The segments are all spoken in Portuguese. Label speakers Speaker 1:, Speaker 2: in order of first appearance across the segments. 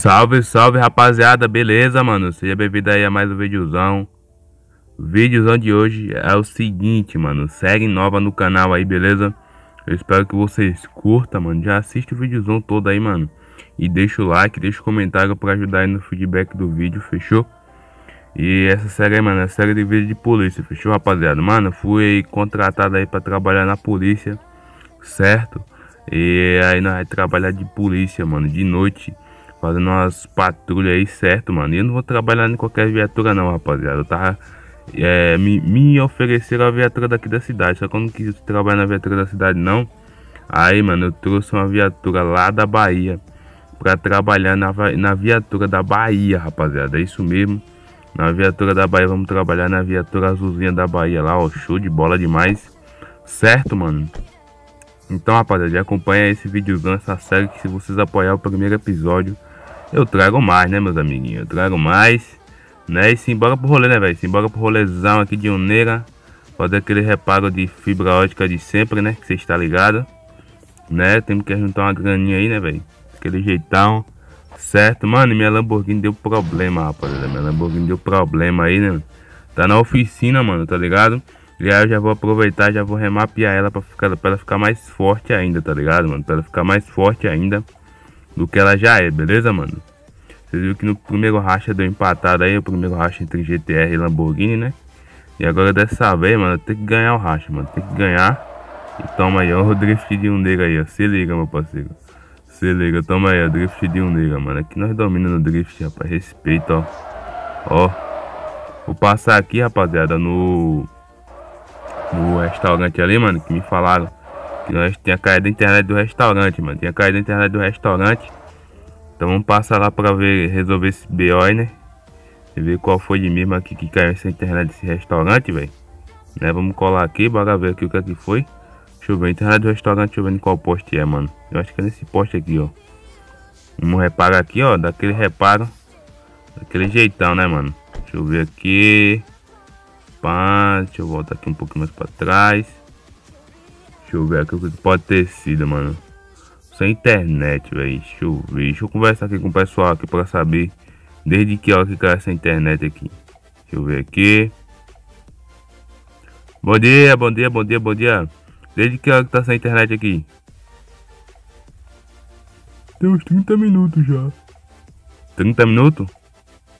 Speaker 1: Salve, salve rapaziada, beleza mano? Seja bem-vindo aí a mais um videozão Vídeozão videozão de hoje é o seguinte, mano Segue nova no canal aí, beleza? Eu espero que vocês curtam, mano Já assiste o videozão todo aí, mano E deixa o like, deixa o comentário pra ajudar aí no feedback do vídeo, fechou? E essa série aí, mano, é série de vídeo de polícia, fechou, rapaziada? Mano, fui contratado aí pra trabalhar na polícia, certo? E aí nós trabalhamos trabalhar de polícia, mano, de noite fazendo umas patrulhas aí certo, mano. E eu não vou trabalhar em qualquer viatura não, rapaziada. Eu tava. É, me, me ofereceram a viatura daqui da cidade. Só que eu não quis trabalhar na viatura da cidade não. Aí, mano, eu trouxe uma viatura lá da Bahia para trabalhar na, na viatura da Bahia, rapaziada. É isso mesmo. Na viatura da Bahia, vamos trabalhar na viatura azulzinha da Bahia lá, ó. Show de bola demais. Certo, mano? Então, rapaziada, acompanha esse videozão, essa série que se vocês apoiar o primeiro episódio, eu trago mais, né, meus amiguinhos? Eu trago mais. Né? E simbora pro rolê, né, velho? Simbora pro rolezão aqui de Uneira. Fazer aquele reparo de fibra ótica de sempre, né? Que você está ligado. Né? Temos que juntar uma graninha aí, né, velho? Aquele jeitão. Certo, mano, minha Lamborghini deu problema, rapaziada. Minha Lamborghini deu problema aí, né? Tá na oficina, mano, tá ligado? E aí eu já vou aproveitar, já vou remapear ela pra, ficar, pra ela ficar mais forte ainda, tá ligado, mano? Pra ela ficar mais forte ainda do que ela já é, beleza, mano? Vocês viram que no primeiro racha deu empatado aí, o primeiro racha entre GTR e Lamborghini, né? E agora dessa vez, mano, tem que ganhar o racha, mano. Tem que ganhar. E toma aí, ó, o drift de um nega aí, ó. Se liga, meu parceiro. Se liga, toma aí, ó. Drift de um nega, mano. Aqui nós dominamos no drift, rapaz. Respeito, ó. Ó. Vou passar aqui, rapaziada, no. No restaurante ali, mano, que me falaram. Nós tinha caído a internet do restaurante, mano. Tinha caído a internet do restaurante. Então vamos passar lá pra ver, resolver esse BO, né? E ver qual foi de mesmo aqui que caiu essa internet desse restaurante, velho. Né? Vamos colar aqui, bora ver aqui o que é que foi. Deixa eu ver, internet do restaurante, deixa eu ver em qual poste é, mano. Eu acho que é nesse poste aqui, ó. Vamos reparar aqui, ó, daquele reparo. Daquele jeitão, né, mano? Deixa eu ver aqui. Pá, deixa eu voltar aqui um pouquinho mais pra trás. Deixa eu ver aqui o que pode ter sido, mano. Sem internet, velho. Deixa eu ver. Deixa eu conversar aqui com o pessoal aqui pra saber desde que hora que cai essa internet aqui. Deixa eu ver aqui. Bom dia, bom dia, bom dia, bom dia. Desde que hora que tá sem internet aqui? Tem uns 30 minutos já. 30 minutos?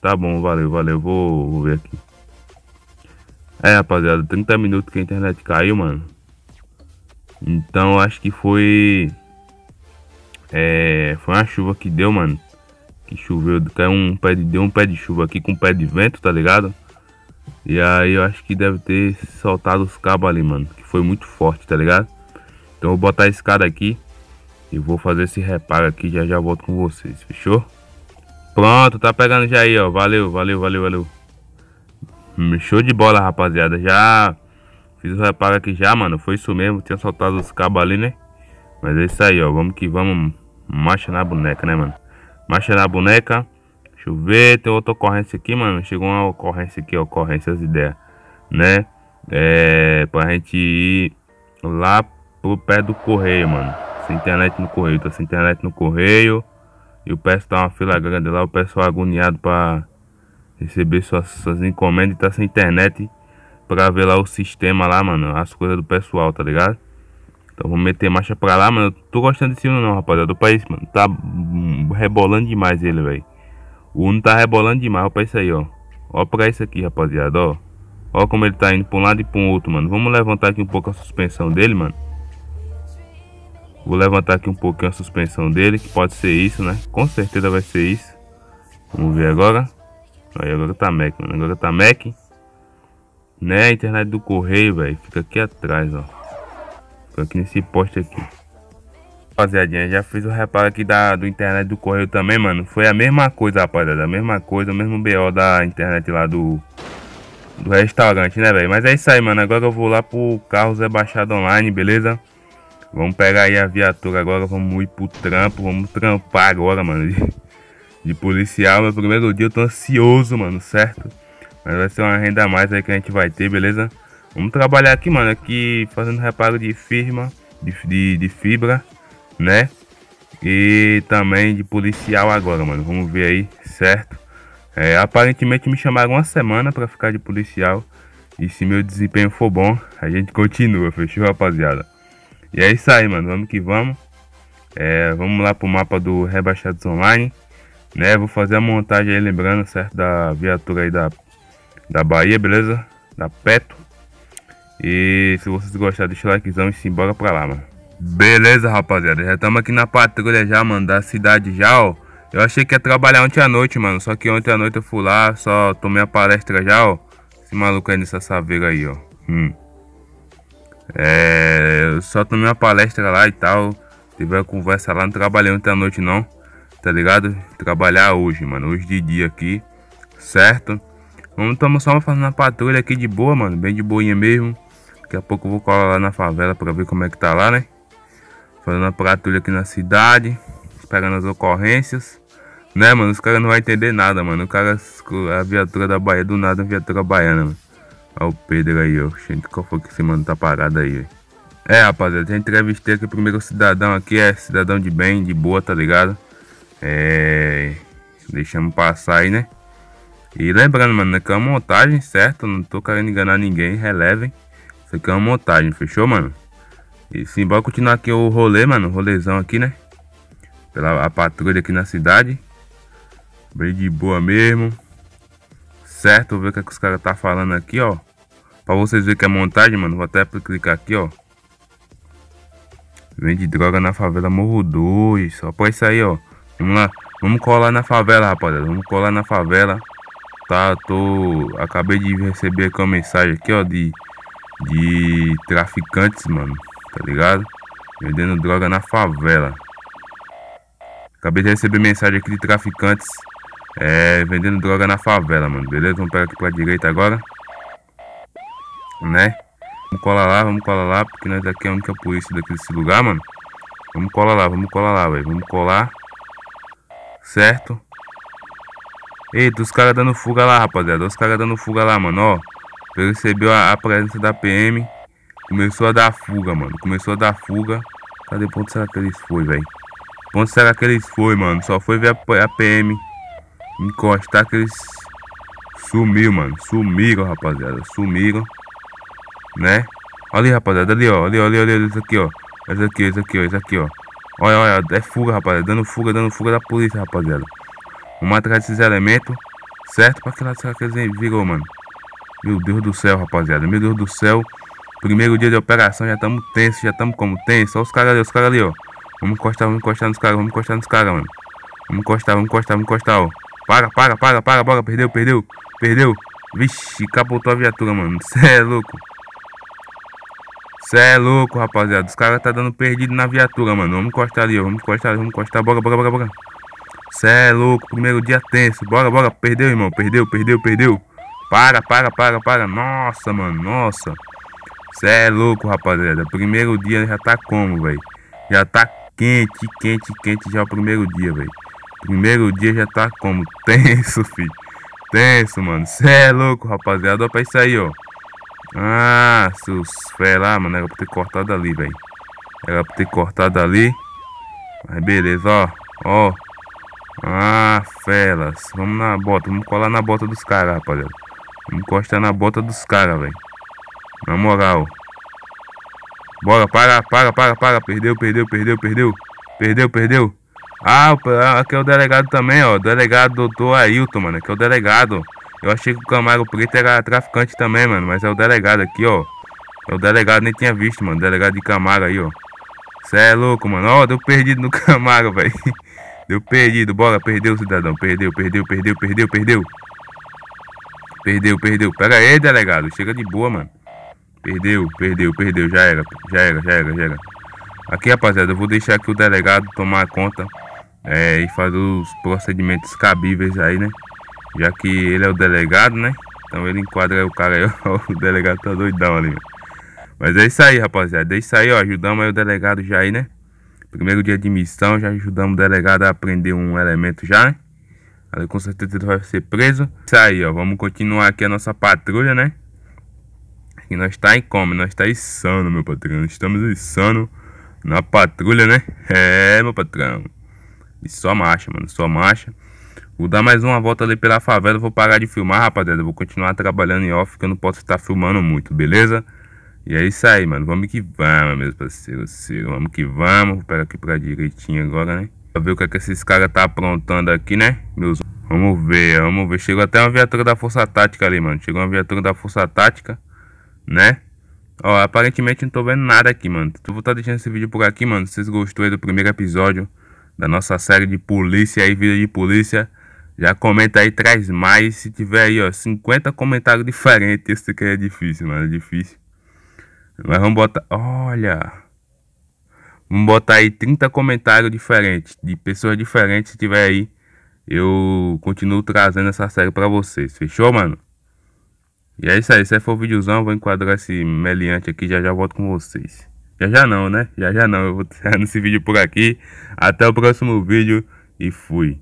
Speaker 1: Tá bom, valeu, valeu. Vou, vou ver aqui. É, rapaziada, 30 minutos que a internet caiu, mano. Então acho que foi. É, foi uma chuva que deu, mano. Que choveu, caiu um pé de, deu um pé de chuva aqui com um pé de vento, tá ligado? E aí eu acho que deve ter soltado os cabos ali, mano. Que foi muito forte, tá ligado? Então eu vou botar esse cara aqui e vou fazer esse reparo aqui. Já já volto com vocês, fechou? Pronto, tá pegando já aí, ó. Valeu, valeu, valeu, valeu. Show de bola, rapaziada. Já Fiz o reparo é aqui já, mano. Foi isso mesmo. Tinha soltado os cabos ali, né? Mas é isso aí, ó. Vamos que vamos. Marcha na boneca, né, mano? Marcha na boneca. Deixa eu ver. Tem outra ocorrência aqui, mano. Chegou uma ocorrência aqui, ocorrência, as ideias, né? É. Pra gente ir lá pro pé do correio, mano. Sem internet no correio. Tô sem internet no correio. E o pessoal tá uma fila grande lá. O pessoal agoniado pra receber suas, suas encomendas e tá sem internet pra ver lá o sistema lá, mano. As coisas do pessoal, tá ligado? Então vou meter marcha pra lá, mano. tô gostando desse Uno não, rapaziada. O país, mano, tá rebolando demais ele, velho. O Uno tá rebolando demais, Olha pra isso aí, ó. Ó pra isso aqui, rapaziada, ó. Ó como ele tá indo pra um lado e pra um outro, mano. Vamos levantar aqui um pouco a suspensão dele, mano. Vou levantar aqui um pouquinho a suspensão dele, que pode ser isso, né? Com certeza vai ser isso. Vamos ver agora. Aí agora tá Mac, mano. Agora tá Mac. Né, a internet do correio, velho. Fica aqui atrás, ó. Fica aqui nesse poste aqui. Rapaziadinha, já fiz o reparo aqui da, do internet do correio também, mano. Foi a mesma coisa, rapaziada. A mesma coisa, o mesmo BO da internet lá do, do restaurante, né, velho? Mas é isso aí, mano. Agora eu vou lá pro carro é Baixado Online, beleza? Vamos pegar aí a viatura agora, vamos ir pro trampo, vamos trampar agora, mano. De, de policial, meu primeiro dia, eu tô ansioso, mano, certo? Mas vai ser uma renda a mais aí que a gente vai ter, beleza? Vamos trabalhar aqui, mano, aqui fazendo reparo de firma, de, de, de fibra, né? E também de policial agora, mano. Vamos ver aí, certo? É, aparentemente me chamaram uma semana para ficar de policial. E se meu desempenho for bom, a gente continua, fechou, rapaziada? E é isso aí, mano. Vamos que vamos. É, vamos lá pro mapa do Rebaixados Online. Né? Vou fazer a montagem aí, lembrando, certo? Da viatura aí da da Bahia, beleza? Da Petro. E se vocês gostarem, deixa o likezão e se embora pra lá, mano. Beleza, rapaziada. Já estamos aqui na patrulha já, mano, da cidade já, ó. Eu achei que ia trabalhar ontem à noite, mano. Só que ontem à noite eu fui lá, só tomei a palestra já, ó. Esse maluco aí nessa saveira aí, ó. Hum. É, eu só tomei uma palestra lá e tal. Tive uma conversa lá, não trabalhei ontem à noite não. Tá ligado? Trabalhar hoje, mano. Hoje de dia aqui, certo? Vamos tomar só uma fazendo uma patrulha aqui de boa, mano. Bem de boinha mesmo. Daqui a pouco eu vou colar lá na favela pra ver como é que tá lá, né? Fazendo uma patrulha aqui na cidade. esperando as ocorrências. Né, mano? Os caras não vão entender nada, mano. O cara, a viatura da Bahia, do nada, a viatura baiana, mano. Olha o Pedro aí, ó. Gente, qual foi que esse mano tá parado aí, velho? É, rapaziada, já entrevistei aqui o primeiro cidadão aqui, é cidadão de bem, de boa, tá ligado? É. Deixamos passar aí, né? E lembrando, mano, que é uma montagem, certo? Não tô querendo enganar ninguém, relevem. Isso aqui é uma montagem, fechou, mano? E sim, bora continuar aqui o rolê, mano. Rolezão aqui, né? Pela a patrulha aqui na cidade. Bem de boa mesmo. Certo, vou ver o que, é que os caras tá falando aqui, ó. Pra vocês verem que é montagem, mano. Vou até clicar aqui, ó. Vende droga na favela Morro 2. Só pra isso aí, ó. Vamos lá. Vamos colar na favela, rapaziada. Vamos colar na favela tá? Tô, acabei de receber aqui uma mensagem aqui, ó, de, de traficantes, mano, tá ligado? Vendendo droga na favela. Acabei de receber mensagem aqui de traficantes é, vendendo droga na favela, mano, beleza? Vamos pegar aqui pra direita agora, né? Vamos colar lá, vamos colar lá, porque nós aqui é a única polícia daqui desse lugar, mano. Vamos colar lá, vamos colar lá, velho. Vamos colar. Certo? Ei, dos caras dando fuga lá, rapaziada. Os caras dando fuga lá, mano, ó. Percebeu a, a, presença da PM. Começou a dar fuga, mano. Começou a dar fuga. Cadê ponto será que eles foi, velho? Ponto será que eles foi, mano? Só foi ver a, a PM encostar que eles sumiu, mano. Sumiram, rapaziada. Sumiram. Né? Olha ali, rapaziada. Ali, ó. Ali, ó. Ali, Isso aqui, ó. Isso aqui, isso aqui, ó. Isso aqui, ó. Olha, olha. É fuga, rapaziada. Dando fuga, dando fuga da polícia, rapaziada. Vamos atrás desses elementos, certo? Pra que lado será que eles virou, mano? Meu Deus do céu, rapaziada. Meu Deus do céu. Primeiro dia de operação, já estamos tenso, já estamos como tenso. Olha os caras ali, os caras ali, ó. Vamos encostar, vamos encostar nos caras, vamos encostar nos caras, mano. Vamos encostar, vamos encostar, vamos encostar, ó. Para, para, para, para, bora. Perdeu, perdeu, perdeu. Vixe, capotou a viatura, mano. Cê é louco. Cê é louco, rapaziada. Os caras tá dando perdido na viatura, mano. Vamos encostar ali, ó. Vamos encostar, vamos encostar. Bora, bora, bora, bora. Cê é louco, primeiro dia tenso. Bora, bora, perdeu, irmão. Perdeu, perdeu, perdeu. Para, para, para, para. Nossa, mano, nossa. Cê é louco, rapaziada. Primeiro dia já tá como, velho? Já tá quente, quente, quente já o primeiro dia, velho. Primeiro dia já tá como? Tenso, filho. Tenso, mano. Cê é louco, rapaziada. Olha pra isso aí, ó. Ah, seus fé lá, mano. Era pra ter cortado ali, velho. Era pra ter cortado ali. Mas beleza, ó. Ó. Ah, felas. Vamos na bota. Vamos colar na bota dos caras, rapaziada. Vamos encostar na bota dos caras, velho. Na moral. Bora, para, para, para, para. Perdeu, perdeu, perdeu, perdeu. Perdeu, perdeu. Ah, ah, aqui é o delegado também, ó. Delegado doutor Ailton, mano. Aqui é o delegado. Eu achei que o Camargo Preto era traficante também, mano. Mas é o delegado aqui, ó. É o delegado, nem tinha visto, mano. Delegado de Camargo aí, ó. Cê é louco, mano. Ó, deu perdido no Camargo, velho. Deu perdido, bola, perdeu, cidadão. Perdeu, perdeu, perdeu, perdeu, perdeu. Perdeu, perdeu. Pega aí, delegado. Chega de boa, mano. Perdeu, perdeu, perdeu. Já era, já era, já era, já era. Aqui, rapaziada, eu vou deixar aqui o delegado tomar conta é, e fazer os procedimentos cabíveis aí, né? Já que ele é o delegado, né? Então ele enquadra o cara aí, ó, o delegado tá doidão ali. Mano. Mas é isso aí, rapaziada. É isso aí, ó. Ajudamos aí o delegado já aí, né? Primeiro dia de missão, já ajudamos o delegado a aprender um elemento já. Ela com certeza ele vai ser preso. Isso aí, ó. Vamos continuar aqui a nossa patrulha, né? Que nós tá em como? Nós tá insano, meu patrão. Estamos insano na patrulha, né? É, meu patrão. E só marcha, mano. Só marcha. Vou dar mais uma volta ali pela favela. Vou parar de filmar, rapaziada. Vou continuar trabalhando em off, que eu não posso estar filmando muito, beleza? E é isso aí, mano. Vamos que vamos, meus parceiros. Vamos que vamos. Vou pegar aqui pra direitinho agora, né? Pra ver o que, é que esses caras tá aprontando aqui, né? Meus. Vamos ver, vamos ver. Chegou até uma viatura da Força Tática ali, mano. Chegou uma viatura da Força Tática, né? Ó, aparentemente não tô vendo nada aqui, mano. Eu vou estar tá deixando esse vídeo por aqui, mano. Se vocês gostou aí do primeiro episódio da nossa série de polícia aí, vida de polícia. Já comenta aí, traz mais. Se tiver aí, ó, 50 comentários diferentes. Isso que é difícil, mano. É difícil. Mas vamos botar. Olha! Vamos botar aí 30 comentários diferentes, de pessoas diferentes. Se tiver aí, eu continuo trazendo essa série pra vocês. Fechou, mano? E é isso aí. Se for o videozão, eu vou enquadrar esse meliante aqui. Já já volto com vocês. Já já não, né? Já já não. Eu vou encerrando esse vídeo por aqui. Até o próximo vídeo e fui.